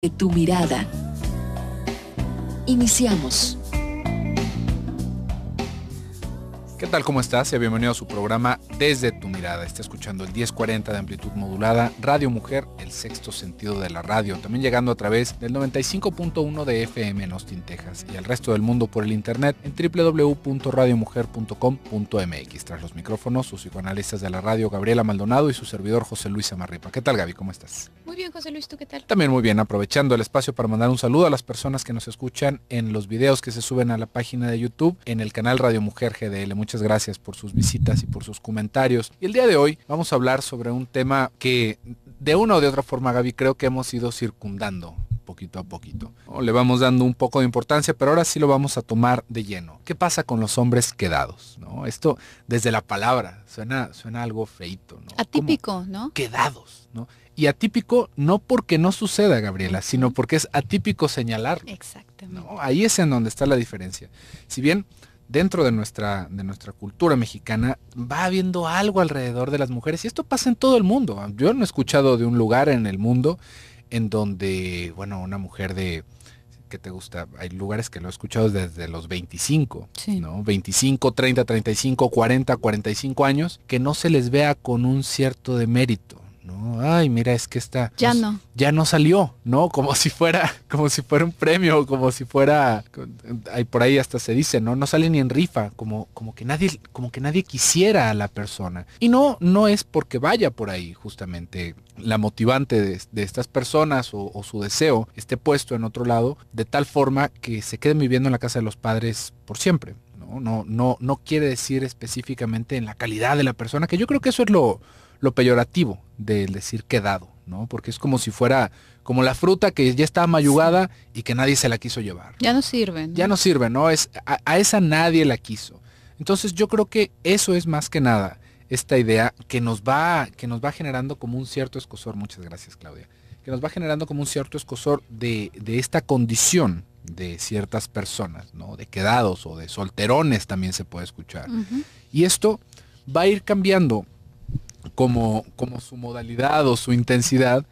de tu mirada. Iniciamos. ¿Qué tal? ¿Cómo estás? Y bienvenido a su programa Desde tu mirada. Está escuchando el 1040 de amplitud modulada, Radio Mujer, el sexto sentido de la radio. También llegando a través del 95.1 de FM en Austin, Texas y al resto del mundo por el internet en www.radiomujer.com.mx. Tras los micrófonos, sus psicoanalistas de la radio, Gabriela Maldonado y su servidor José Luis Amarripa. ¿Qué tal, Gaby? ¿Cómo estás? Muy bien, José Luis. ¿Tú qué tal? También muy bien. Aprovechando el espacio para mandar un saludo a las personas que nos escuchan en los videos que se suben a la página de YouTube en el canal Radio Mujer GDL Muchas gracias por sus visitas y por sus comentarios. Y el día de hoy vamos a hablar sobre un tema que de una o de otra forma, Gaby, creo que hemos ido circundando poquito a poquito. Le vamos dando un poco de importancia, pero ahora sí lo vamos a tomar de lleno. ¿Qué pasa con los hombres quedados? Esto desde la palabra suena, suena algo feito. Atípico, ¿no? Quedados, ¿no? Y atípico no porque no suceda, Gabriela, sino porque es atípico señalar Exactamente. Ahí es en donde está la diferencia. Si bien dentro de nuestra, de nuestra cultura mexicana va habiendo algo alrededor de las mujeres. Y esto pasa en todo el mundo. Yo no he escuchado de un lugar en el mundo en donde, bueno, una mujer de, que te gusta? Hay lugares que lo he escuchado desde los 25, ¿no? 25, 30, 35, 40, 45 años, que no se les vea con un cierto demérito, ¿no? Ay, mira, es que esta ya no ya no salió, ¿no? Como si fuera como si fuera un premio, como si fuera hay por ahí hasta se dice, ¿no? No sale ni en rifa, como como que nadie como que nadie quisiera a la persona. Y no no es porque vaya por ahí justamente la motivante de, estas personas o, su deseo esté puesto en otro lado de tal forma que se queden viviendo en la casa de los padres por siempre. No, no, no, no quiere decir específicamente en la calidad de la persona, que yo creo que eso es lo, lo peyorativo del decir quedado, ¿no? Porque es como si fuera como la fruta que ya estaba mayugada y que nadie se la quiso llevar. Ya no sirve. Ya no sirve, ¿no? Es, a, esa nadie la quiso. Entonces yo creo que eso es más que nada esta idea que nos va, que nos va generando como un cierto escosor, muchas gracias Claudia, que nos va generando como un cierto escosor de, esta condición de ciertas personas, ¿no? De quedados o de solterones también se puede escuchar. Y esto va a ir cambiando como, su modalidad o su intensidad,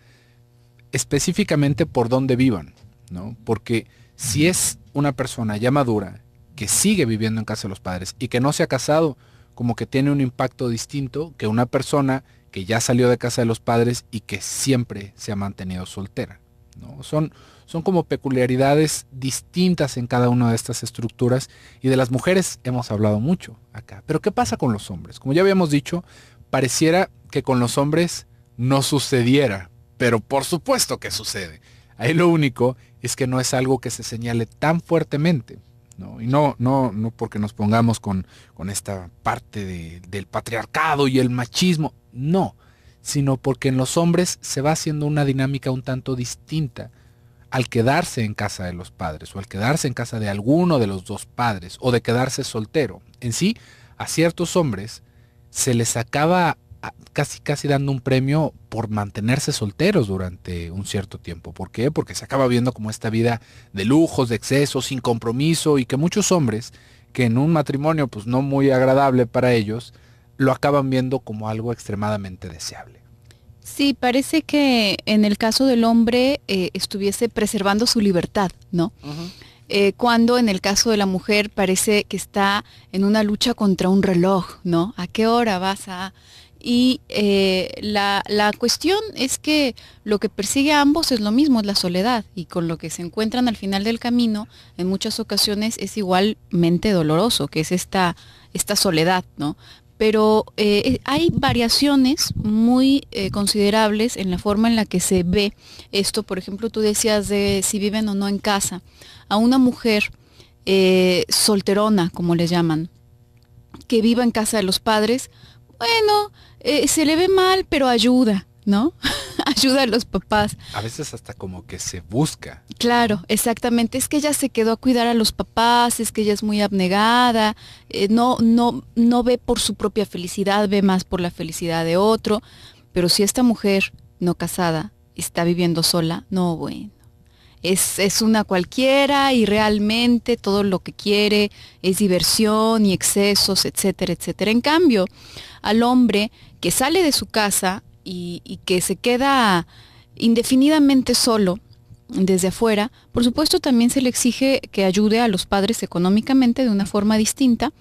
específicamente por dónde vivan, ¿no? Porque si es una persona ya madura, que sigue viviendo en casa de los padres y que no se ha casado, como que tiene un impacto distinto que una persona que ya salió de casa de los padres y que siempre se ha mantenido soltera. ¿no? Son, son como peculiaridades distintas en cada una de estas estructuras y de las mujeres hemos hablado mucho acá. Pero ¿qué pasa con los hombres? Como ya habíamos dicho, Pareciera que con los hombres no sucediera, pero por supuesto que sucede. Ahí lo único es que no es algo que se señale tan fuertemente. ¿no? Y no, no, no porque nos pongamos con, esta parte del patriarcado y el machismo, no, sino porque en los hombres se va haciendo una dinámica un tanto distinta al quedarse en casa de los padres o al quedarse en casa de alguno de los dos padres o de quedarse soltero. En sí, a ciertos hombres se les acaba ah, casi casi dando un premio por mantenerse solteros durante un cierto tiempo. ¿Por qué? Porque se acaba viendo como esta vida de lujos, de excesos, sin compromiso y que muchos hombres que en un matrimonio pues no muy agradable para ellos, lo acaban viendo como algo extremadamente deseable. Sí, parece que en el caso del hombre eh, estuviese preservando su libertad, ¿no? Eh, cuando en el caso de la mujer parece que está en una lucha contra un reloj, ¿no? ¿A qué hora vas a...? Y eh, la, cuestión es que lo que persigue a ambos es lo mismo, es la soledad, y con lo que se encuentran al final del camino, en muchas ocasiones es igualmente doloroso, que es esta, esta soledad, ¿no? pero eh, hay variaciones muy considerables en la forma en la que se ve esto. Por ejemplo, tú decías de si viven o no en casa a una mujer eh, solterona, como le llaman, que viva en casa de los padres, bueno, eh, se le ve mal, pero ayuda, ¿no? ayuda a los papás. A veces hasta como que se busca. Claro, exactamente. Es que ella se quedó a cuidar a los papás, es que ella es muy abnegada, eh, no, no, no ve por su propia felicidad, ve más por la felicidad de otro. Pero si esta mujer no casada está viviendo sola, no, bueno es, una cualquiera y realmente todo lo que quiere es diversión y excesos, etcétera, etcétera. En cambio, al hombre que sale de su casa y, que se queda indefinidamente solo, desde afuera, por supuesto también se le exige que ayude a los padres económicamente de una forma distinta,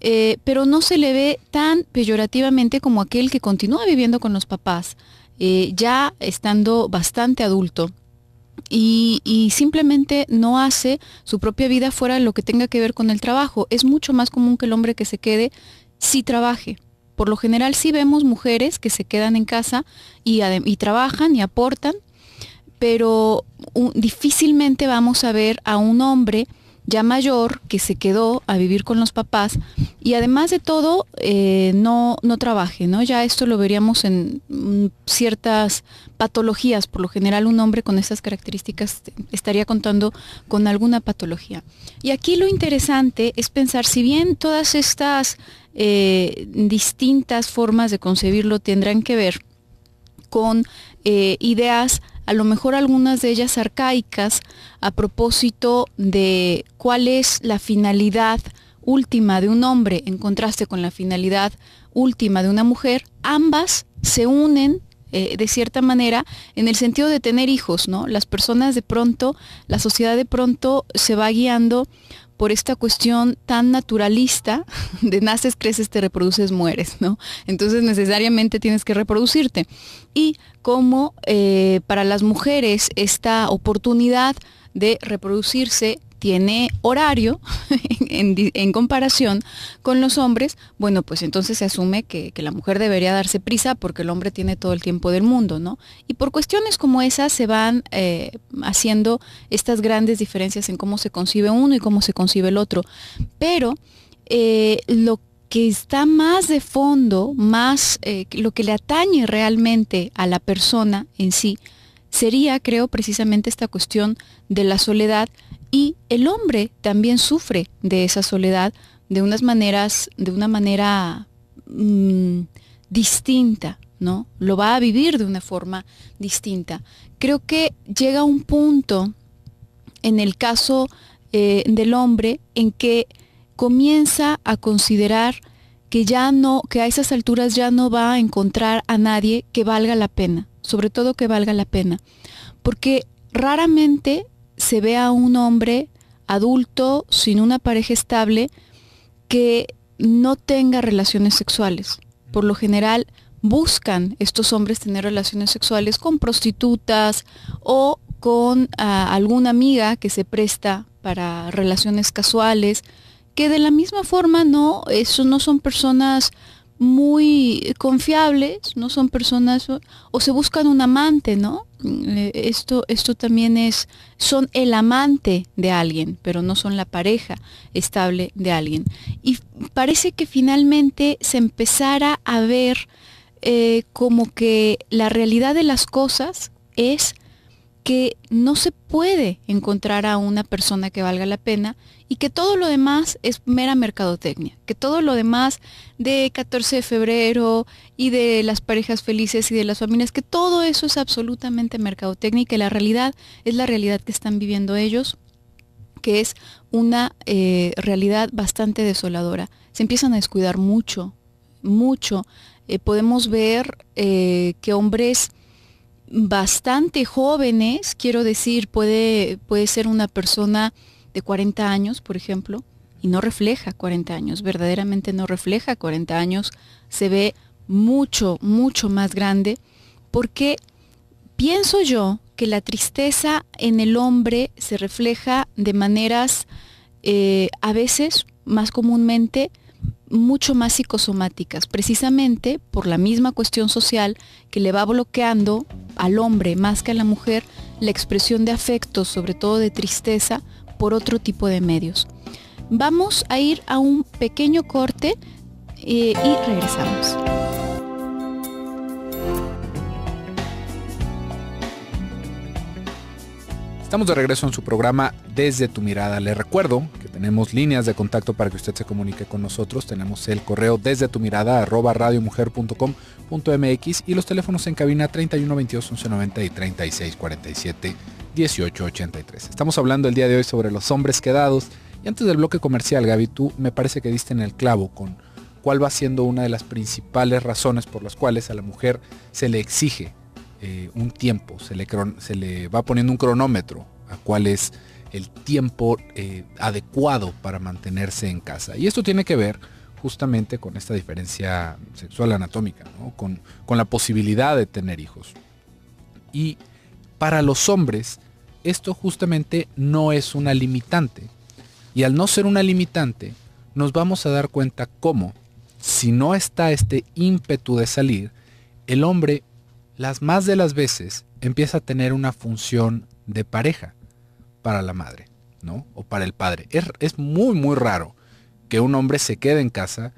eh, pero no se le ve tan peyorativamente como aquel que continúa viviendo con los papás, eh, ya estando bastante adulto y, simplemente no hace su propia vida fuera de lo que tenga que ver con el trabajo. Es mucho más común que el hombre que se quede si trabaje. Por lo general sí vemos mujeres que se quedan en casa y, trabajan y aportan, pero difícilmente vamos a ver a un hombre ya mayor que se quedó a vivir con los papás y además de todo eh, no, no trabaje, ¿no? Ya esto lo veríamos en mm, ciertas patologías, por lo general un hombre con estas características estaría contando con alguna patología. Y aquí lo interesante es pensar, si bien todas estas eh, distintas formas de concebirlo tendrán que ver con eh, ideas a lo mejor algunas de ellas arcaicas, a propósito de cuál es la finalidad última de un hombre en contraste con la finalidad última de una mujer, ambas se unen eh, de cierta manera en el sentido de tener hijos, ¿no? Las personas de pronto, la sociedad de pronto se va guiando por esta cuestión tan naturalista de naces, creces, te reproduces, mueres, ¿no? Entonces necesariamente tienes que reproducirte. Y como eh, para las mujeres esta oportunidad de reproducirse tiene horario en, comparación con los hombres, bueno, pues entonces se asume que, la mujer debería darse prisa porque el hombre tiene todo el tiempo del mundo, ¿no? Y por cuestiones como esas se van eh, haciendo estas grandes diferencias en cómo se concibe uno y cómo se concibe el otro. Pero eh, lo que está más de fondo, más eh, lo que le atañe realmente a la persona en sí, sería, creo, precisamente esta cuestión de la soledad, y el hombre también sufre de esa soledad de unas maneras, de una manera mm, distinta, ¿no? Lo va a vivir de una forma distinta. Creo que llega un punto en el caso eh, del hombre en que comienza a considerar que ya no, que a esas alturas ya no va a encontrar a nadie que valga la pena, sobre todo que valga la pena, porque raramente se ve a un hombre adulto, sin una pareja estable, que no tenga relaciones sexuales. Por lo general, buscan estos hombres tener relaciones sexuales con prostitutas o con ah, alguna amiga que se presta para relaciones casuales, que de la misma forma no, eso no son personas muy confiables, no son personas o, se buscan un amante, ¿no? Mm, eh, esto, esto también es, son el amante de alguien, pero no son la pareja estable de alguien. Y parece que finalmente se empezara a ver eh, como que la realidad de las cosas es que no se puede encontrar a una persona que valga la pena y que todo lo demás es mera mercadotecnia, que todo lo demás de 14 de febrero y de las parejas felices y de las familias, que todo eso es absolutamente mercadotecnia y que la realidad es la realidad que están viviendo ellos, que es una eh, realidad bastante desoladora. Se empiezan a descuidar mucho, mucho. Eh, podemos ver eh, que hombres bastante jóvenes, quiero decir, puede, puede ser una persona de 40 años, por ejemplo, y no refleja 40 años, verdaderamente no refleja 40 años, se ve mucho, mucho más grande, porque pienso yo que la tristeza en el hombre se refleja de maneras eh, a veces, más comúnmente, mucho más psicosomáticas, precisamente por la misma cuestión social que le va bloqueando al hombre más que a la mujer la expresión de afecto, sobre todo de tristeza, por otro tipo de medios. Vamos a ir a un pequeño corte eh, y regresamos. Estamos de regreso en su programa Desde tu mirada. Le recuerdo que tenemos líneas de contacto para que usted se comunique con nosotros. Tenemos el correo desde tu mirada arroba radiomujer.com.mx y los teléfonos en cabina 31 22 90 y 36 47 18 83. Estamos hablando el día de hoy sobre los hombres quedados. Y antes del bloque comercial, Gaby, tú me parece que diste en el clavo con cuál va siendo una de las principales razones por las cuales a la mujer se le exige eh, un tiempo, se le, va poniendo un cronómetro a cuál es el tiempo eh, adecuado para mantenerse en casa. Y esto tiene que ver justamente con esta diferencia sexual anatómica, con la posibilidad de tener hijos. Y para los hombres, esto justamente no es una limitante. Y al no ser una limitante, nos vamos a dar cuenta cómo, si no está este ímpetu de salir, el hombre las más de las veces empieza a tener una función de pareja para la madre, ¿no? O para el padre. Es, muy, muy raro que un hombre se quede en casa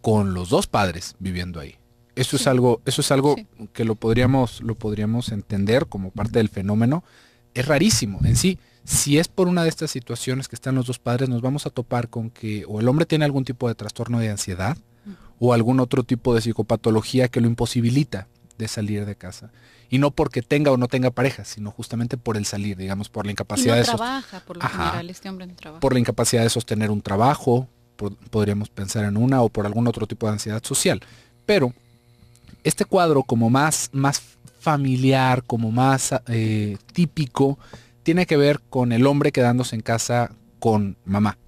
con los dos padres viviendo ahí. Eso es algo, eso es algo que lo podríamos, lo podríamos entender como parte del fenómeno. Es rarísimo en sí. Si es por una de estas situaciones que están los dos padres, nos vamos a topar con que o el hombre tiene algún tipo de trastorno de ansiedad mm. o algún otro tipo de psicopatología que lo imposibilita de salir de casa. Y no porque tenga o no tenga pareja, sino justamente por el salir, digamos, por la incapacidad no de trabaja, por lo general, este hombre no trabaja. Por la incapacidad de sostener un trabajo, podríamos pensar en una o por algún otro tipo de ansiedad social. Pero este cuadro como más, más familiar, como más eh, típico, tiene que ver con el hombre quedándose en casa con mamá,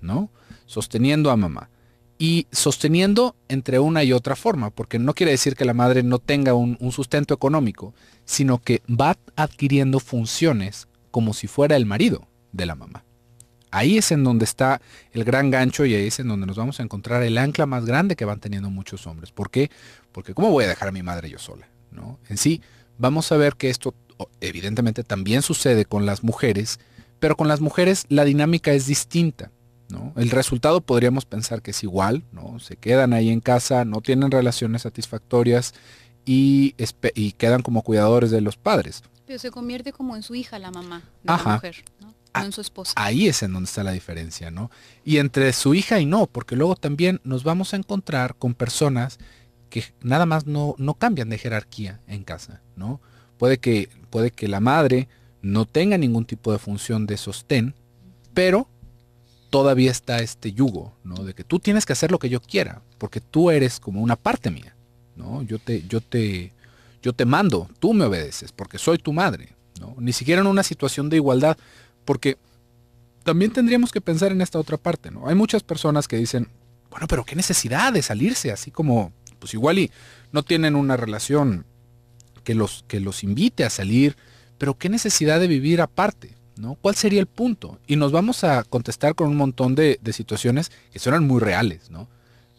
¿no? Sosteniendo a mamá y sosteniendo entre una y otra forma, porque no quiere decir que la madre no tenga un, sustento económico, sino que va adquiriendo funciones como si fuera el marido de la mamá. Ahí es en donde está el gran gancho y ahí es en donde nos vamos a encontrar el ancla más grande que van teniendo muchos hombres. ¿Por qué? Porque ¿cómo voy a dejar a mi madre yo sola? ¿No? En sí, vamos a ver que esto evidentemente también sucede con las mujeres, pero con las mujeres la dinámica es distinta el resultado podríamos pensar que es igual, ¿no? Se quedan ahí en casa, no tienen relaciones satisfactorias y, quedan como cuidadores de los padres. Pero se convierte como en su hija la mamá la mujer, ah, ¿no? en su esposa. Ahí es en donde está la diferencia, ¿no? Y entre su hija y no, porque luego también nos vamos a encontrar con personas que nada más no, no cambian de jerarquía en casa, ¿no? Puede que, puede que la madre no tenga ningún tipo de función de sostén, pero todavía está este yugo, ¿no? De que tú tienes que hacer lo que yo quiera, porque tú eres como una parte mía, ¿no? Yo te, yo te, yo te mando, tú me obedeces, porque soy tu madre, ¿no? Ni siquiera en una situación de igualdad, porque también tendríamos que pensar en esta otra parte, ¿no? Hay muchas personas que dicen, bueno, pero qué necesidad de salirse, así como, pues igual y no tienen una relación que los, que los invite a salir, pero qué necesidad de vivir aparte. ¿no? ¿Cuál sería el punto? Y nos vamos a contestar con un montón de, situaciones que suenan muy reales, ¿no?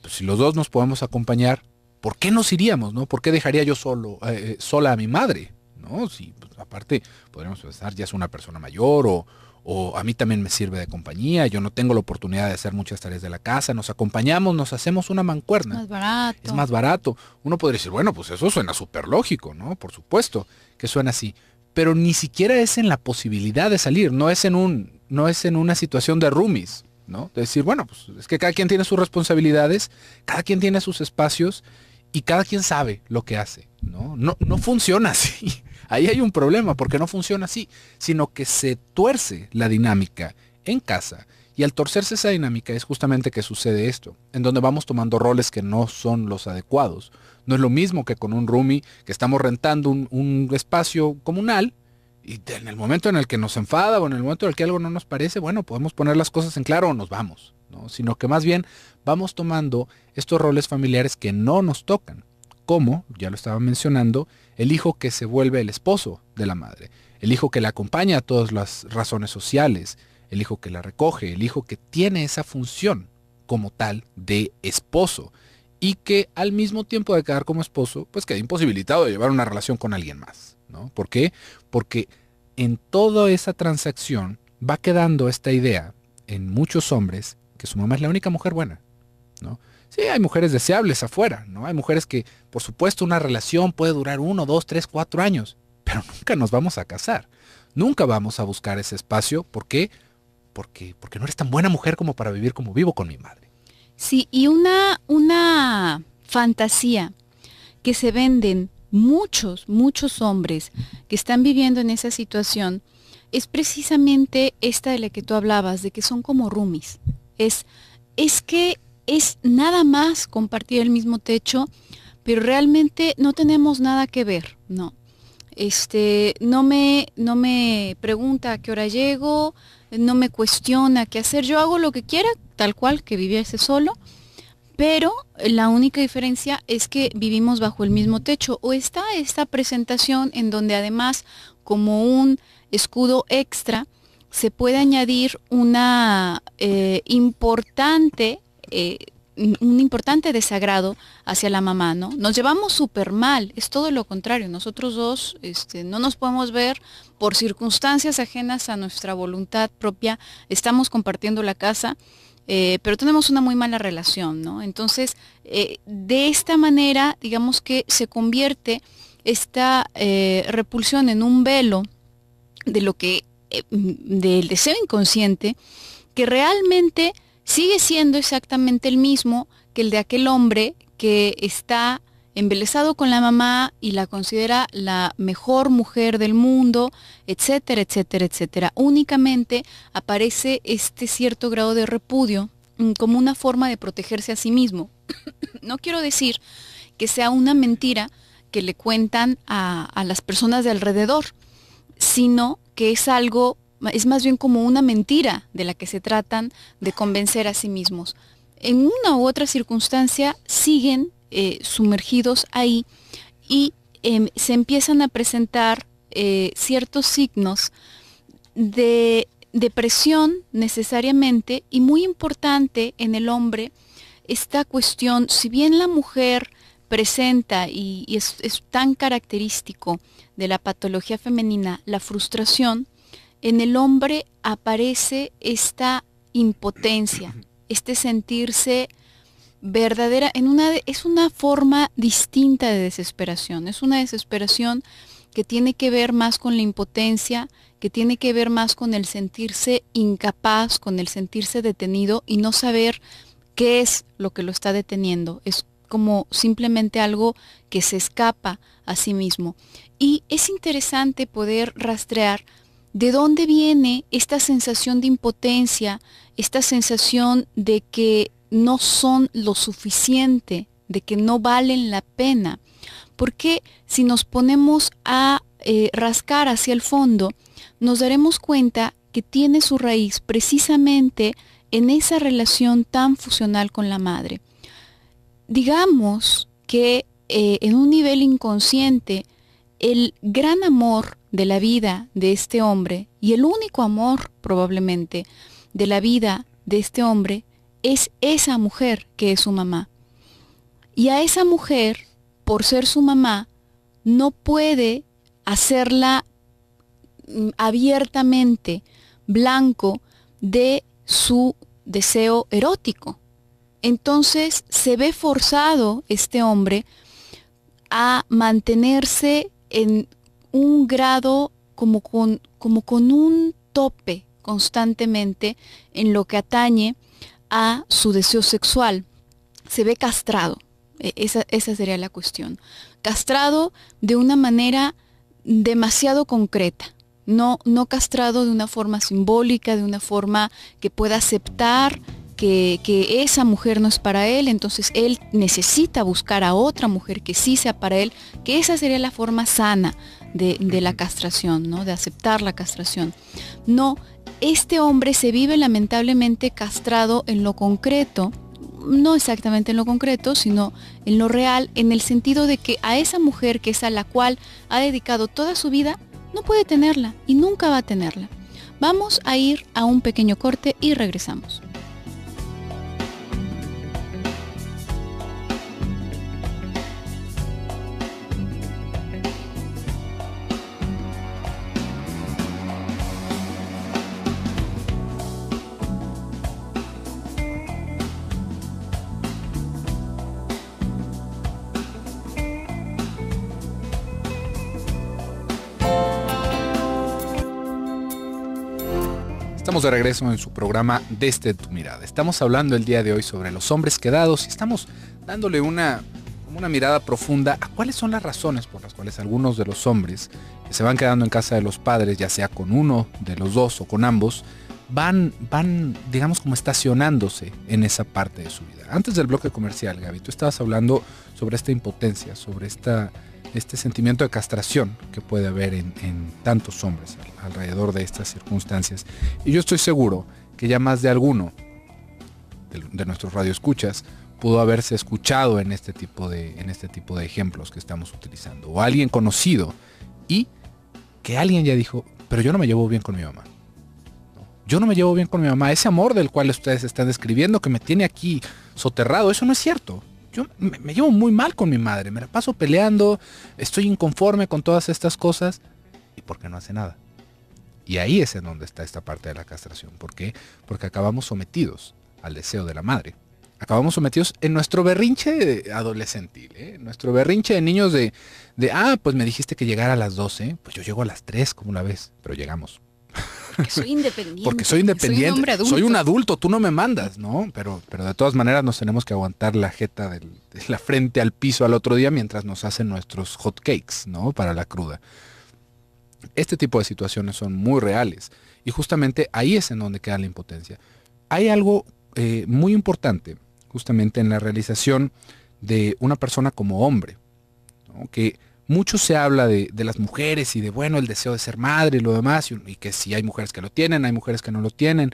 Pues, si los dos nos podemos acompañar, ¿por qué nos iríamos, no? ¿Por qué dejaría yo solo, eh, eh, sola a mi madre? ¿No? Si pues, aparte podríamos pensar, ya es una persona mayor o, o a mí también me sirve de compañía, yo no tengo la oportunidad de hacer muchas tareas de la casa, nos acompañamos, nos hacemos una mancuerna. Es más barato. Uno podría decir, bueno, pues eso suena súper lógico, ¿no? Por supuesto que suena así pero ni siquiera es en la posibilidad de salir, no es en un, no es en una situación de roomies, ¿no? De decir, bueno, pues es que cada quien tiene sus responsabilidades, cada quien tiene sus espacios y cada quien sabe lo que hace, ¿no? No, no funciona así. Ahí hay un problema porque no funciona así, sino que se tuerce la dinámica en casa. Y al torcerse esa dinámica es justamente que sucede esto, en donde vamos tomando roles que no son los adecuados, no es lo mismo que con un roomie, que estamos rentando un, espacio comunal y en el momento en el que nos enfada o en el momento en el que algo no nos parece, bueno, podemos poner las cosas en claro o nos vamos, ¿no? Sino que más bien vamos tomando estos roles familiares que no nos tocan, como, ya lo estaba mencionando, el hijo que se vuelve el esposo de la madre, el hijo que la acompaña a todas las razones sociales, el hijo que la recoge, el hijo que tiene esa función como tal de esposo y que al mismo tiempo de quedar como esposo, pues queda imposibilitado de llevar una relación con alguien más. ¿no? ¿Por qué? Porque en toda esa transacción va quedando esta idea en muchos hombres que su mamá es la única mujer buena. ¿no? Sí, hay mujeres deseables afuera, ¿no? Hay mujeres que, por supuesto, una relación puede durar uno, dos, tres, cuatro años, pero nunca nos vamos a casar. Nunca vamos a buscar ese espacio. ¿Por qué? Porque, porque no eres tan buena mujer como para vivir como vivo con mi madre. Sí, y una, una fantasía que se venden muchos, muchos hombres que están viviendo en esa situación es precisamente esta de la que tú hablabas, de que son como roomies. Es, es que es nada más compartir el mismo techo, pero realmente no tenemos nada que ver, ¿no? Este, no me, no me pregunta a qué hora llego, no me cuestiona qué hacer, yo hago lo que quiera, tal cual que viviese solo, pero la única diferencia es que vivimos bajo el mismo techo o está esta presentación en donde además como un escudo extra se puede añadir una eh, importante eh, un importante desagrado hacia la mamá, ¿no? Nos llevamos súper mal, es todo lo contrario, nosotros dos este, no nos podemos ver por circunstancias ajenas a nuestra voluntad propia, estamos compartiendo la casa, eh, pero tenemos una muy mala relación, ¿no? Entonces, eh, de esta manera, digamos que se convierte esta eh, repulsión en un velo de lo que, del deseo inconsciente, que realmente sigue siendo exactamente el mismo que el de aquel hombre que está embelesado con la mamá y la considera la mejor mujer del mundo, etcétera, etcétera, etcétera. Únicamente aparece este cierto grado de repudio mm, como una forma de protegerse a sí mismo. no quiero decir que sea una mentira que le cuentan a, a las personas de alrededor, sino que es algo es más bien como una mentira de la que se tratan de convencer a sí mismos. En una u otra circunstancia siguen eh, sumergidos ahí y em, se empiezan a presentar eh, ciertos signos de depresión necesariamente y muy importante en el hombre esta cuestión, si bien la mujer presenta y, es tan característico de la patología femenina la frustración, en el hombre aparece esta impotencia, este sentirse verdadera, en una, es una forma distinta de desesperación, es una desesperación que tiene que ver más con la impotencia, que tiene que ver más con el sentirse incapaz, con el sentirse detenido y no saber qué es lo que lo está deteniendo. Es como simplemente algo que se escapa a sí mismo. Y es interesante poder rastrear ¿De dónde viene esta sensación de impotencia, esta sensación de que no son lo suficiente, de que no valen la pena? Porque si nos ponemos a eh, rascar hacia el fondo, nos daremos cuenta que tiene su raíz precisamente en esa relación tan fusional con la madre. Digamos que eh, en un nivel inconsciente, el gran amor de la vida de este hombre y el único amor probablemente de la vida de este hombre es esa mujer que es su mamá. Y a esa mujer, por ser su mamá, no puede hacerla mm, abiertamente blanco de su deseo erótico. Entonces se ve forzado este hombre a mantenerse en un grado como con, como con un tope constantemente en lo que atañe a su deseo sexual. Se ve castrado, e, esa, sería la cuestión. Castrado de una manera demasiado concreta, no, no castrado de una forma simbólica, de una forma que pueda aceptar que, que, esa mujer no es para él, entonces él necesita buscar a otra mujer que sí sea para él, que esa sería la forma sana de, la castración, ¿no? De aceptar la castración. No, este hombre se vive lamentablemente castrado en lo concreto, no exactamente en lo concreto, sino en lo real, en el sentido de que a esa mujer que es a la cual ha dedicado toda su vida, no puede tenerla y nunca va a tenerla. Vamos a ir a un pequeño corte y regresamos. de regreso en su programa Desde tu mirada. Estamos hablando el día de hoy sobre los hombres quedados y estamos dándole una, una mirada profunda a cuáles son las razones por las cuales algunos de los hombres que se van quedando en casa de los padres, ya sea con uno de los dos o con ambos, van, van digamos, como estacionándose en esa parte de su vida. Antes del bloque comercial, Gaby, tú estabas hablando sobre esta impotencia, sobre esta este sentimiento de castración que puede haber en, tantos hombres alrededor de estas circunstancias. Y yo estoy seguro que ya más de alguno de, de nuestros radioescuchas pudo haberse escuchado en este, tipo de, en este tipo de ejemplos que estamos utilizando. O alguien conocido y que alguien ya dijo, pero yo no me llevo bien con mi mamá. Yo no me llevo bien con mi mamá. Ese amor del cual ustedes están describiendo que me tiene aquí soterrado, eso no es cierto yo me, llevo muy mal con mi madre, me la paso peleando, estoy inconforme con todas estas cosas y porque no hace nada. Y ahí es en donde está esta parte de la castración. ¿Por qué? Porque acabamos sometidos al deseo de la madre. Acabamos sometidos en nuestro berrinche adolescentil, ¿eh? nuestro berrinche de niños de, ah, pues me dijiste que llegara a las 12, pues yo llego a las 3, como una vez, pero llegamos. Porque soy independiente. soy un, adulto, tú no me mandas, ¿no? Pero, pero de todas maneras nos tenemos que aguantar la jeta de la frente al piso al otro día mientras nos hacen nuestros hot cakes, ¿no? Para la cruda. Este tipo de situaciones son muy reales y justamente ahí es en donde queda la impotencia. Hay algo eh, muy importante justamente en la realización de una persona como hombre, ¿no? que mucho se habla de, las mujeres y de, bueno, el deseo de ser madre y lo demás, y, que si hay mujeres que lo tienen, hay mujeres que no lo tienen.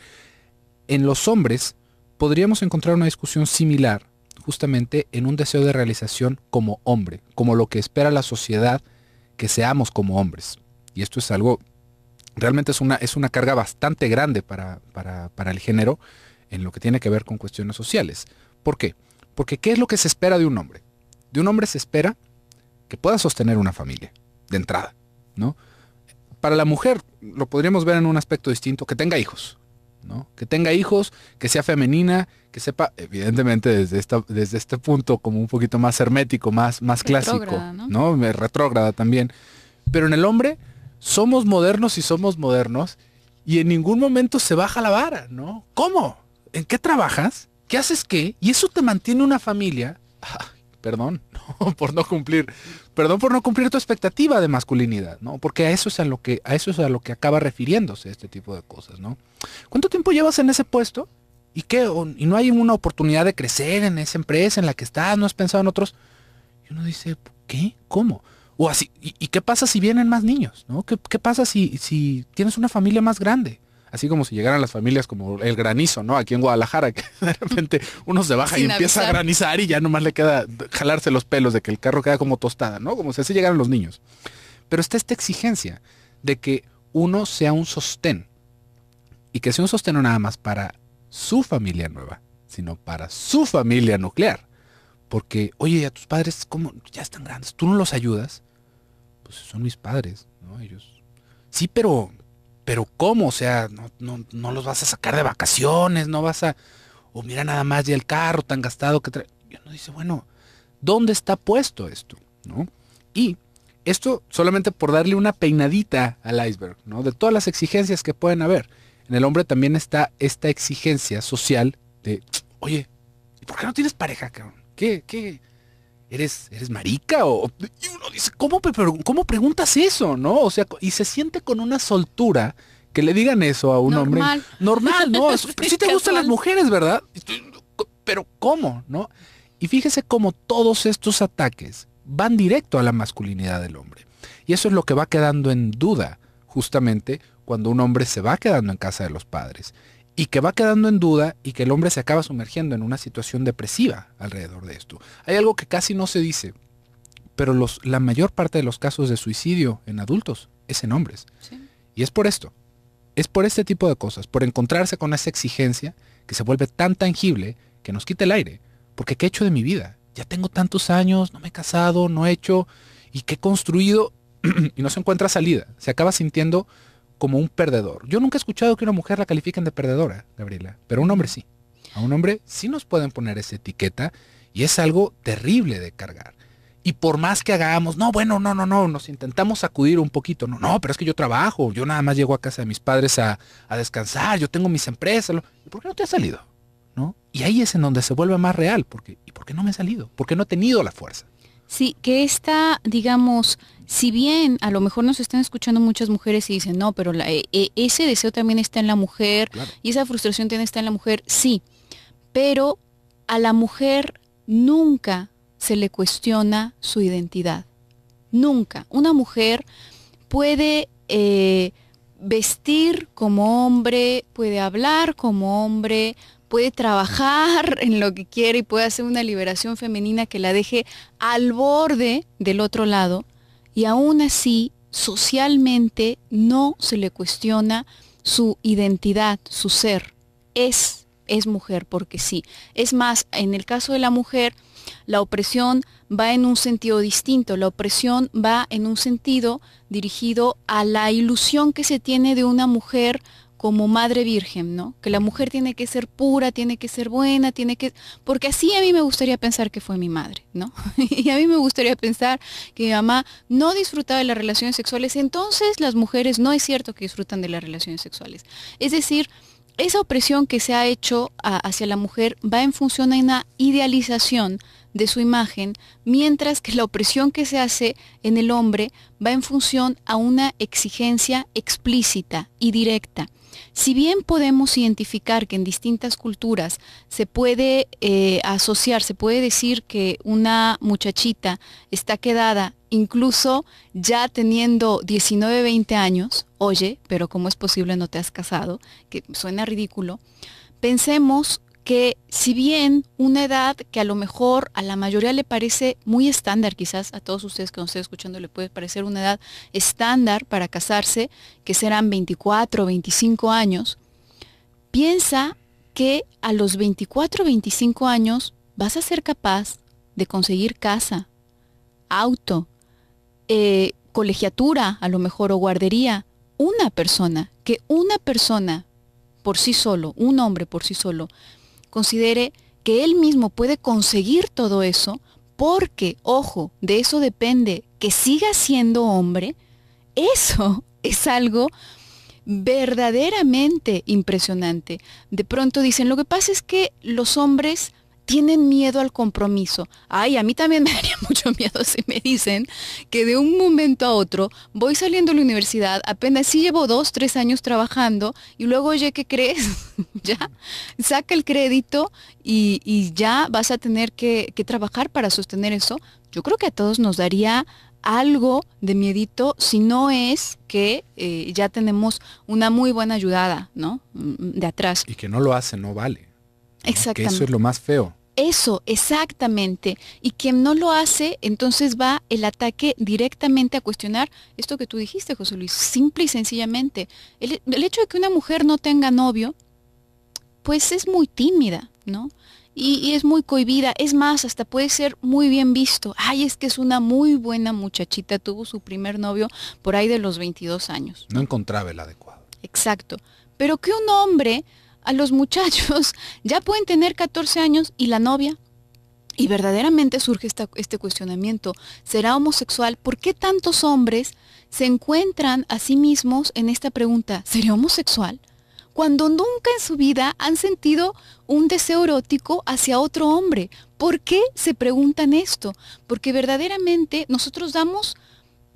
En los hombres podríamos encontrar una discusión similar justamente en un deseo de realización como hombre, como lo que espera la sociedad que seamos como hombres. Y esto es algo, realmente es una, es una carga bastante grande para, para el género en lo que tiene que ver con cuestiones sociales. ¿Por qué? Porque ¿qué es lo que se espera de un hombre? De un hombre se espera que pueda sostener una familia, de entrada, ¿no? Para la mujer lo podríamos ver en un aspecto distinto, que tenga hijos, ¿no? Que tenga hijos, que sea femenina, que sepa, evidentemente desde, desde este punto como un poquito más hermético, más, más clásico, ¿no? ¿no? Retrógrada también. Pero en el hombre somos modernos y somos modernos y en ningún momento se baja la vara, ¿no? ¿Cómo? ¿En qué trabajas? ¿Qué haces qué? Y eso te mantiene una familia perdón, por no cumplir, perdón por no cumplir tu expectativa de masculinidad, ¿no? Porque a eso es a lo que, a eso es a lo que acaba refiriéndose este tipo de cosas, ¿no? ¿Cuánto tiempo llevas en ese puesto? ¿Y qué? no hay una oportunidad de crecer en esa empresa en la que estás? ¿No has pensado en otros? Y uno dice, ¿qué? ¿Cómo? O así, ¿y, qué pasa si vienen más niños? ¿Qué, pasa si, si tienes una familia más grande? así como si llegaran las familias como el granizo, ¿no? Aquí en Guadalajara, que de repente uno se baja y empieza a granizar y ya nomás le queda jalarse los pelos de que el carro queda como tostada, ¿no? Como si así llegaran los niños. Pero está esta exigencia de que uno sea un sostén y que sea un sostén no nada más para su familia nueva, sino para su familia nuclear. Porque, oye, a tus padres, ¿cómo? Ya están grandes, tú no los ayudas. Pues son mis padres, ¿no? Ellos. Sí, pero pero ¿cómo? O sea, no, los vas a sacar de vacaciones, no vas a... O mira nada más ya el carro tan gastado que trae. Y uno dice, bueno, ¿dónde está puesto esto? ¿No? Y esto solamente por darle una peinadita al iceberg, ¿no? De todas las exigencias que pueden haber. En el hombre también está esta exigencia social de, oye, ¿y por qué no tienes pareja, cabrón? ¿Qué, qué, ¿eres, marica? O, y uno dice, ¿cómo, preguntas eso? ¿No? O sea, y se siente con una soltura que le digan eso a un hombre. Normal, ¿no? Si pues, sí te gustan las mujeres, ¿verdad? Pero ¿cómo? ¿No? Y fíjese cómo todos estos ataques van directo a la masculinidad del hombre. Y eso es lo que va quedando en duda, justamente, cuando un hombre se va quedando en casa de los padres y que va quedando en duda y que el hombre se acaba sumergiendo en una situación depresiva alrededor de esto. Hay algo que casi no se dice, pero los, la mayor parte de los casos de suicidio en adultos es en hombres. Y es por esto, es por este tipo de cosas, por encontrarse con esa exigencia que se vuelve tan tangible que nos quita el aire. Porque ¿qué he hecho de mi vida? Ya tengo tantos años, no me he casado, no he hecho, y qué he construido, y no se encuentra salida. Se acaba sintiendo como un perdedor. Yo nunca he escuchado que una mujer la califiquen de perdedora, Gabriela, pero un hombre sí. A un hombre sí nos pueden poner esa etiqueta y es algo terrible de cargar. Y por más que hagamos, no, bueno, no, no, no, nos intentamos acudir un poquito. No, no, pero es que yo trabajo, yo nada más llego a casa de mis padres a, descansar, yo tengo mis empresas. ¿Por qué no te ha salido? ¿No? Y ahí es en donde se vuelve más real, porque ¿y por qué no me he salido? Porque no he tenido la fuerza? Sí, que esta, digamos, si bien a lo mejor nos están escuchando muchas mujeres y dicen, no, pero la, eh, eh, ese deseo también está en la mujer y esa frustración también está en la mujer, sí, pero a la mujer nunca se le cuestiona su identidad. Nunca. Una mujer puede eh, vestir como hombre, puede hablar como hombre, puede trabajar en lo que quiere y puede hacer una liberación femenina que la deje al borde del otro lado y aún así socialmente no se le cuestiona su identidad, su ser. Es, es mujer porque sí. Es más, en el caso de la mujer, la opresión va en un sentido distinto, la opresión va en un sentido dirigido a la ilusión que se tiene de una mujer como madre virgen, ¿no? Que la mujer tiene que ser pura, tiene que ser buena, tiene que... Porque así a mí me gustaría pensar que fue mi madre, ¿no? y a mí me gustaría pensar que mi mamá no disfrutaba de las relaciones sexuales, entonces las mujeres no es cierto que disfrutan de las relaciones sexuales. Es decir, esa opresión que se ha hecho hacia la mujer va en función a una idealización de su imagen, mientras que la opresión que se hace en el hombre va en función a una exigencia explícita y directa. Si bien podemos identificar que en distintas culturas se puede eh, asociar, se puede decir que una muchachita está quedada incluso ya teniendo 19, 20 años, oye, pero ¿cómo es posible no te has casado? Que suena ridículo. Pensemos que si bien una edad que a lo mejor a la mayoría le parece muy estándar, quizás a todos ustedes que nos estén escuchando le puede parecer una edad estándar para casarse, que serán 24 o 25 años, piensa que a los 24 o 25 años vas a ser capaz de conseguir casa, auto, eh, colegiatura, a lo mejor, o guardería. Una persona, que una persona por sí solo, un hombre por sí solo, considere que él mismo puede conseguir todo eso, porque, ojo, de eso depende que siga siendo hombre, eso es algo verdaderamente impresionante. De pronto dicen, lo que pasa es que los hombres tienen miedo al compromiso. Ay, a mí también me daría mucho miedo si me dicen que de un momento a otro voy saliendo de la universidad, apenas si llevo dos, tres años trabajando y luego, oye, ¿qué crees? ya, saca el crédito y, ya vas a tener que, trabajar para sostener eso. Yo creo que a todos nos daría algo de miedito si no es que eh, ya tenemos una muy buena ayudada, ¿no? Mm, de atrás. Y que no lo hace, no vale. Exacto. Exactamente. Que eso es lo más feo. Eso, exactamente. Y quien no lo hace, entonces va el ataque directamente a cuestionar esto que tú dijiste, José Luis, simple y sencillamente. El, hecho de que una mujer no tenga novio, pues es muy tímida, ¿no? Y, y, es muy cohibida. Es más, hasta puede ser muy bien visto. Ay, es que es una muy buena muchachita. Tuvo su primer novio por ahí de los 22 años. No encontraba el adecuado. Exacto. Pero que un hombre a los muchachos, ya pueden tener 14 años y la novia. Y verdaderamente surge este cuestionamiento, ¿será homosexual? ¿Por qué tantos hombres se encuentran a sí mismos en esta pregunta, ¿sería homosexual? Cuando nunca en su vida han sentido un deseo erótico hacia otro hombre. ¿Por qué se preguntan esto? Porque verdaderamente nosotros damos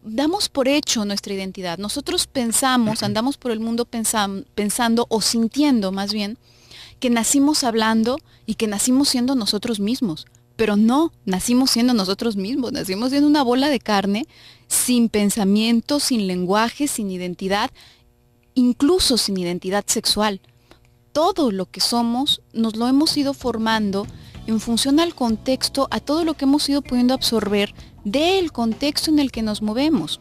damos por hecho nuestra identidad. Nosotros pensamos, andamos por el mundo pensando o sintiendo más bien que nacimos hablando y que nacimos siendo nosotros mismos. Pero no, nacimos siendo nosotros mismos, nacimos siendo una bola de carne sin pensamiento, sin lenguaje, sin identidad, incluso sin identidad sexual. Todo lo que somos nos lo hemos ido formando en función al contexto, a todo lo que hemos ido pudiendo absorber del contexto en el que nos movemos.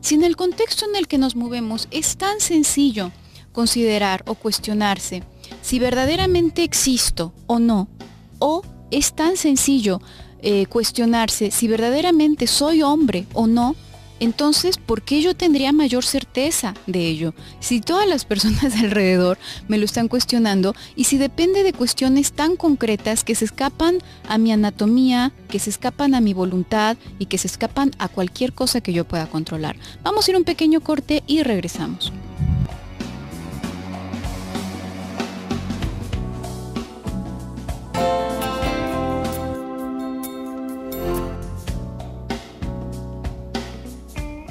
Si en el contexto en el que nos movemos es tan sencillo considerar o cuestionarse si verdaderamente existo o no, o es tan sencillo eh, cuestionarse si verdaderamente soy hombre o no, entonces, ¿por qué yo tendría mayor certeza de ello? Si todas las personas alrededor me lo están cuestionando y si depende de cuestiones tan concretas que se escapan a mi anatomía, que se escapan a mi voluntad y que se escapan a cualquier cosa que yo pueda controlar. Vamos a ir un pequeño corte y regresamos.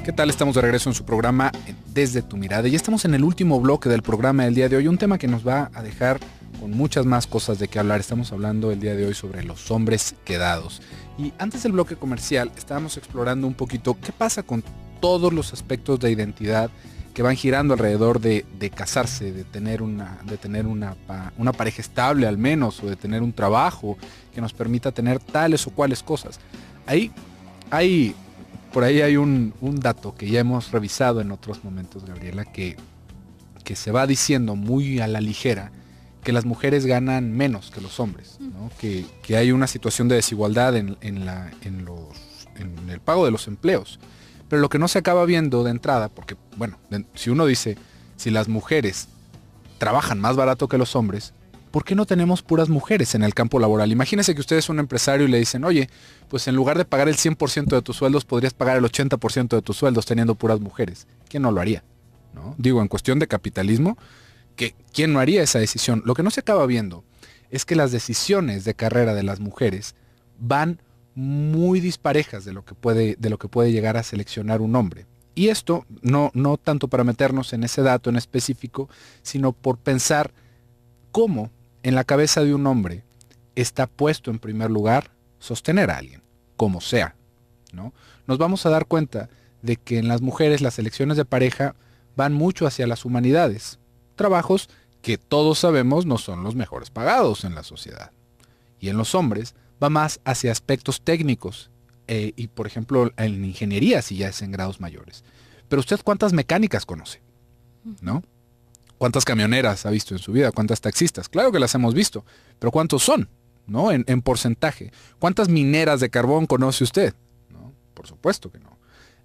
¿Qué tal? Estamos de regreso en su programa eh, Desde tu mirada. y estamos en el último bloque del programa del día de hoy. Un tema que nos va a dejar con muchas más cosas de qué hablar. Estamos hablando el día de hoy sobre los hombres quedados. Y antes del bloque comercial estábamos explorando un poquito qué pasa con todos los aspectos de identidad que van girando alrededor de, casarse, de tener, una, de tener una, una pareja estable al menos, o de tener un trabajo que nos permita tener tales o cuales cosas. Ahí hay por ahí hay un, dato que ya hemos revisado en otros momentos, Gabriela, que, se va diciendo muy a la ligera que las mujeres ganan menos que los hombres, mm. que, hay una situación de desigualdad en, en, el pago de los empleos. Pero lo que no se acaba viendo de entrada, porque bueno, si uno dice, si las mujeres trabajan más barato que los hombres, ¿por qué no tenemos puras mujeres en el campo laboral? Imagínense que usted es un empresario y le dicen, oye, pues en lugar de pagar el 100% de tus sueldos, podrías pagar el 80% de tus sueldos teniendo puras mujeres. ¿Quién no lo haría? ¿No? Digo, en cuestión de capitalismo, que ¿quién no haría esa decisión? Lo que no se acaba viendo es que las decisiones de carrera de las mujeres van muy disparejas de lo que puede, de lo que puede llegar a seleccionar un hombre. Y esto no, no tanto para meternos en ese dato en específico, sino por pensar cómo en la cabeza de un hombre está puesto en primer lugar sostener a alguien, como sea. ¿no? Nos vamos a dar cuenta de que en las mujeres las elecciones de pareja van mucho hacia las humanidades, trabajos que todos sabemos no son los mejores pagados en la sociedad. Y en los hombres va más hacia aspectos técnicos eh, y, por ejemplo, en ingeniería si ya es en grados mayores. Pero usted cuántas mecánicas conoce, ¿no? ¿Cuántas camioneras ha visto en su vida? ¿Cuántas taxistas? Claro que las hemos visto, pero ¿cuántos son? ¿No? En, porcentaje. ¿Cuántas mineras de carbón conoce usted? ¿No? Por supuesto que no.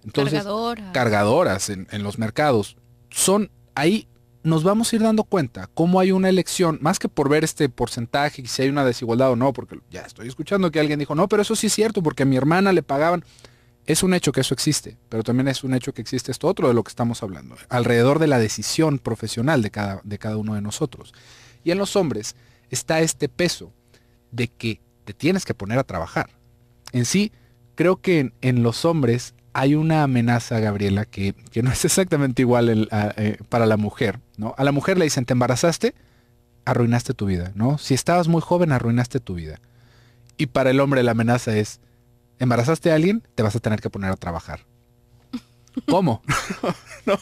Entonces, cargadoras. Cargadoras en, en los mercados. Son, ahí nos vamos a ir dando cuenta cómo hay una elección, más que por ver este porcentaje y si hay una desigualdad o no, porque ya estoy escuchando que alguien dijo, no, pero eso sí es cierto, porque a mi hermana le pagaban. Es un hecho que eso existe, pero también es un hecho que existe esto otro de lo que estamos hablando, alrededor de la decisión profesional de cada, de cada uno de nosotros. Y en los hombres está este peso de que te tienes que poner a trabajar. En sí, creo que en, los hombres hay una amenaza, Gabriela, que, no es exactamente igual eh, para la mujer. ¿no? A la mujer le dicen, te embarazaste, arruinaste tu vida. ¿no? Si estabas muy joven, arruinaste tu vida. Y para el hombre la amenaza es, embarazaste a alguien, te vas a tener que poner a trabajar. ¿Cómo? no,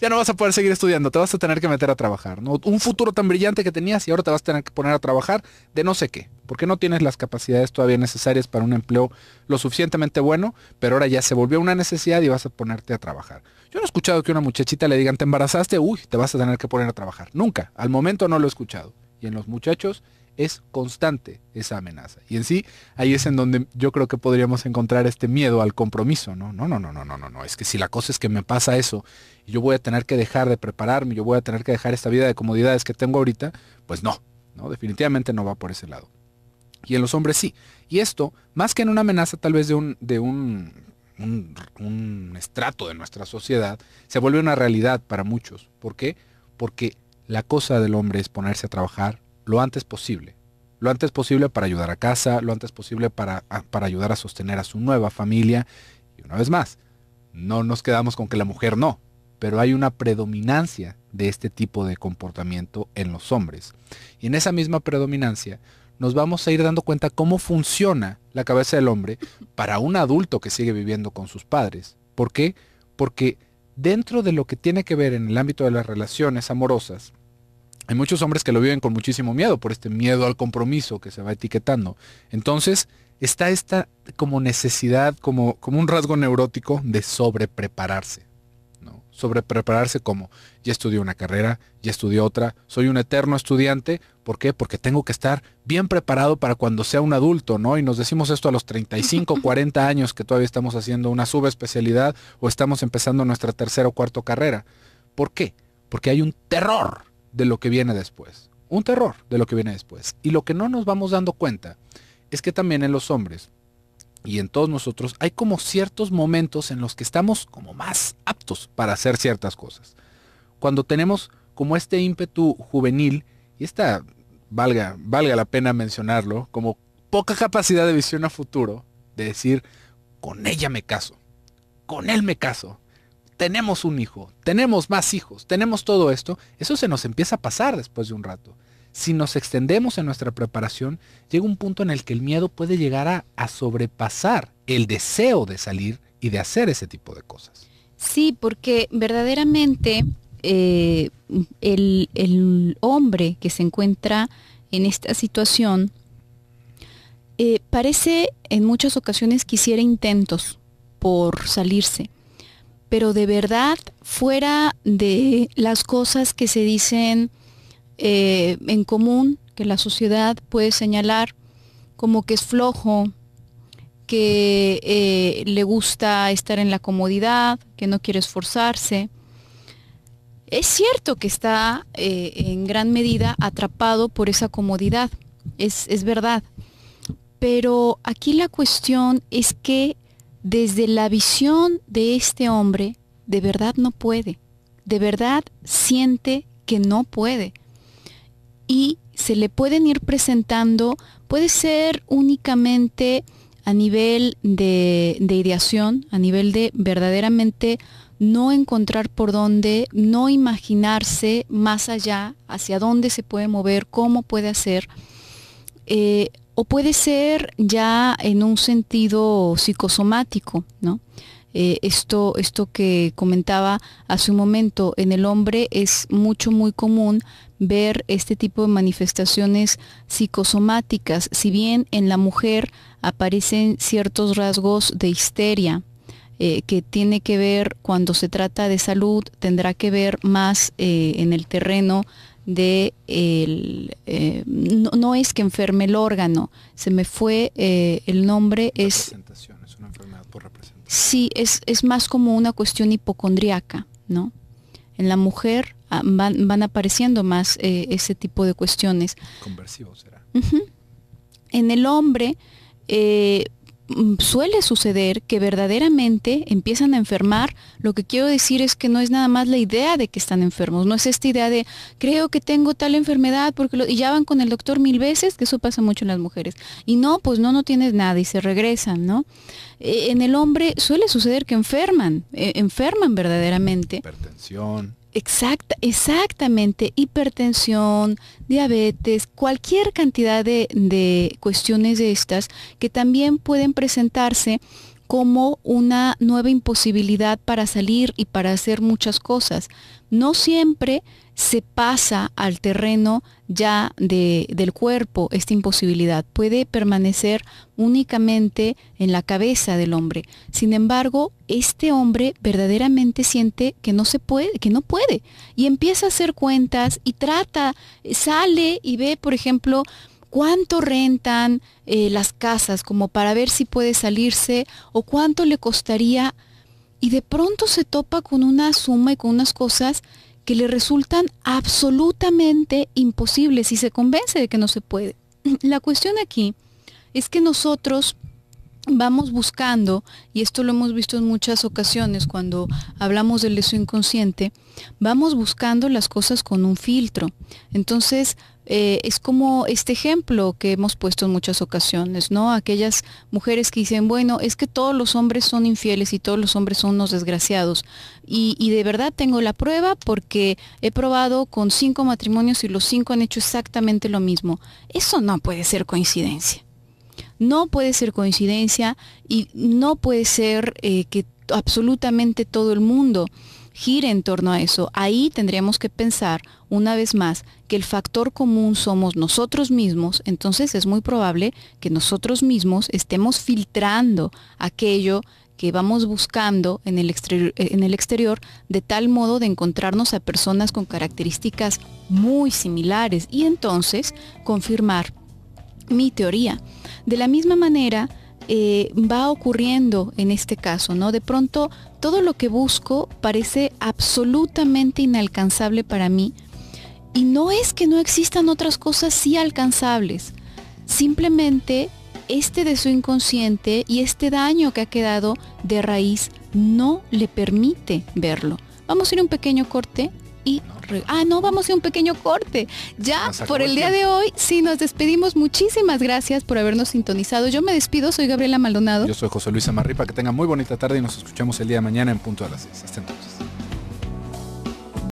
ya no vas a poder seguir estudiando, te vas a tener que meter a trabajar. ¿no? Un futuro tan brillante que tenías y ahora te vas a tener que poner a trabajar de no sé qué, porque no tienes las capacidades todavía necesarias para un empleo lo suficientemente bueno, pero ahora ya se volvió una necesidad y vas a ponerte a trabajar. Yo no he escuchado que una muchachita le digan, te embarazaste, uy, te vas a tener que poner a trabajar. Nunca, al momento no lo he escuchado. Y en los muchachos es constante esa amenaza. Y en sí, ahí es en donde yo creo que podríamos encontrar este miedo al compromiso, ¿no? No, no, no, no, no, no, Es que si la cosa es que me pasa eso y yo voy a tener que dejar de prepararme, yo voy a tener que dejar esta vida de comodidades que tengo ahorita, pues no, no, definitivamente no va por ese lado. Y en los hombres sí. Y esto, más que en una amenaza tal vez de un, de un, un estrato de nuestra sociedad, se vuelve una realidad para muchos. ¿Por qué? Porque la cosa del hombre es ponerse a trabajar, lo antes posible. Lo antes posible para ayudar a casa, lo antes posible para, ayudar a sostener a su nueva familia. Y una vez más, no nos quedamos con que la mujer no, pero hay una predominancia de este tipo de comportamiento en los hombres. Y en esa misma predominancia nos vamos a ir dando cuenta cómo funciona la cabeza del hombre para un adulto que sigue viviendo con sus padres. ¿Por qué? Porque dentro de lo que tiene que ver en el ámbito de las relaciones amorosas, hay muchos hombres que lo viven con muchísimo miedo, por este miedo al compromiso que se va etiquetando. Entonces, está esta como necesidad, como, como un rasgo neurótico de sobreprepararse. ¿no? Sobreprepararse como, ya estudié una carrera, ya estudié otra, soy un eterno estudiante. ¿Por qué? Porque tengo que estar bien preparado para cuando sea un adulto, ¿no? Y nos decimos esto a los 35, 40 años que todavía estamos haciendo una subespecialidad o estamos empezando nuestra tercera o cuarta carrera. ¿Por qué? Porque hay un terror de lo que viene después. Un terror de lo que viene después. Y lo que no nos vamos dando cuenta es que también en los hombres y en todos nosotros hay como ciertos momentos en los que estamos como más aptos para hacer ciertas cosas. Cuando tenemos como este ímpetu juvenil y esta, valga, valga la pena mencionarlo, como poca capacidad de visión a futuro, de decir, con ella me caso, con él me caso, tenemos un hijo, tenemos más hijos, tenemos todo esto, eso se nos empieza a pasar después de un rato. Si nos extendemos en nuestra preparación, llega un punto en el que el miedo puede llegar a, sobrepasar el deseo de salir y de hacer ese tipo de cosas. Sí, porque verdaderamente eh, el, hombre que se encuentra en esta situación eh, parece en muchas ocasiones quisiera intentos por salirse pero de verdad fuera de las cosas que se dicen eh, en común, que la sociedad puede señalar como que es flojo, que eh, le gusta estar en la comodidad, que no quiere esforzarse. Es cierto que está eh, en gran medida atrapado por esa comodidad, es, es verdad. Pero aquí la cuestión es que desde la visión de este hombre, de verdad no puede, de verdad siente que no puede. Y se le pueden ir presentando, puede ser únicamente a nivel de, ideación, a nivel de verdaderamente no encontrar por dónde, no imaginarse más allá, hacia dónde se puede mover, cómo puede hacer. Eh, o puede ser ya en un sentido psicosomático, ¿no? Eh, esto, esto que comentaba hace un momento, en el hombre es mucho, muy común ver este tipo de manifestaciones psicosomáticas, si bien en la mujer aparecen ciertos rasgos de histeria, eh, que tiene que ver cuando se trata de salud, tendrá que ver más eh, en el terreno de el, eh, no, es que enferme el órgano, se me fue eh, el nombre es es Sí, es, es más como una cuestión hipocondriaca, ¿no? En la mujer ah, van, apareciendo más eh, ese tipo de cuestiones. Conversivo será. En el hombre Mm, suele suceder que verdaderamente empiezan a enfermar, lo que quiero decir es que no es nada más la idea de que están enfermos, no es esta idea de creo que tengo tal enfermedad porque lo, y ya van con el doctor mil veces, que eso pasa mucho en las mujeres. Y no, pues no, no tienes nada y se regresan, ¿no? Eh, en el hombre suele suceder que enferman, eh, enferman verdaderamente. Hipertensión. Exacta, exactamente, hipertensión, diabetes, cualquier cantidad de, de cuestiones de estas que también pueden presentarse como una nueva imposibilidad para salir y para hacer muchas cosas. No siempre se pasa al terreno ya de, del cuerpo esta imposibilidad. Puede permanecer únicamente en la cabeza del hombre. Sin embargo, este hombre verdaderamente siente que no se puede, que no puede. Y empieza a hacer cuentas y trata, sale y ve, por ejemplo, cuánto rentan eh, las casas como para ver si puede salirse o cuánto le costaría. Y de pronto se topa con una suma y con unas cosas que le resultan absolutamente imposibles y se convence de que no se puede. La cuestión aquí es que nosotros vamos buscando, y esto lo hemos visto en muchas ocasiones cuando hablamos del leso inconsciente, vamos buscando las cosas con un filtro. Entonces, eh, es como este ejemplo que hemos puesto en muchas ocasiones, ¿no? Aquellas mujeres que dicen, bueno, es que todos los hombres son infieles y todos los hombres son unos desgraciados. Y, de verdad tengo la prueba porque he probado con cinco matrimonios y los cinco han hecho exactamente lo mismo. Eso no puede ser coincidencia. No puede ser coincidencia y no puede ser eh, que absolutamente todo el mundo gire en torno a eso. Ahí tendríamos que pensar una vez más que el factor común somos nosotros mismos, entonces es muy probable que nosotros mismos estemos filtrando aquello que vamos buscando en el, exterior, en el exterior de tal modo de encontrarnos a personas con características muy similares y entonces confirmar mi teoría. De la misma manera, eh, va ocurriendo en este caso, ¿no? De pronto todo lo que busco parece absolutamente inalcanzable para mí. Y no es que no existan otras cosas sí alcanzables. Simplemente este de su inconsciente y este daño que ha quedado de raíz no le permite verlo. Vamos a ir un pequeño corte y... Ah, no, vamos a un pequeño corte. Ya por el día de hoy, sí, nos despedimos. Muchísimas gracias por habernos sintonizado. Yo me despido, soy Gabriela Maldonado. Yo soy José Luis Amarripa. Que tengan muy bonita tarde y nos escuchamos el día de mañana en punto de las 6. Hasta entonces.